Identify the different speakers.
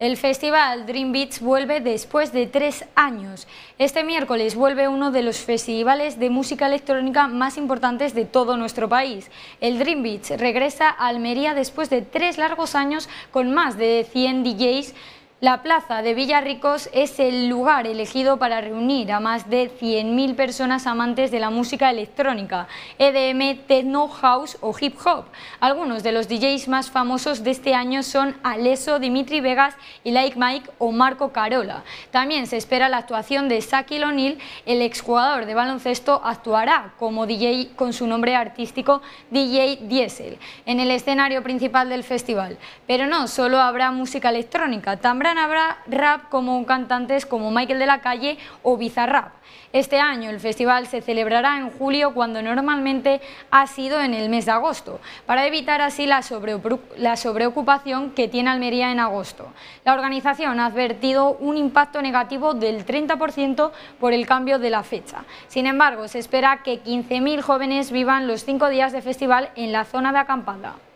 Speaker 1: El festival Dream Beats vuelve después de tres años. Este miércoles vuelve uno de los festivales de música electrónica más importantes de todo nuestro país. El Dream Beats regresa a Almería después de tres largos años con más de 100 DJs la plaza de Villarricos es el lugar elegido para reunir a más de 100.000 personas amantes de la música electrónica, EDM, techno, house o hip hop. Algunos de los DJs más famosos de este año son Aleso, Dimitri Vegas, y Like Mike o Marco Carola. También se espera la actuación de Saki O'Neal, el exjugador de baloncesto actuará como DJ con su nombre artístico DJ Diesel en el escenario principal del festival. Pero no solo habrá música electrónica, también habrá rap como cantantes como Michael de la Calle o Bizarrap. Este año el festival se celebrará en julio cuando normalmente ha sido en el mes de agosto, para evitar así la, la sobreocupación que tiene Almería en agosto. La organización ha advertido un impacto negativo del 30% por el cambio de la fecha. Sin embargo, se espera que 15.000 jóvenes vivan los cinco días de festival en la zona de acampada.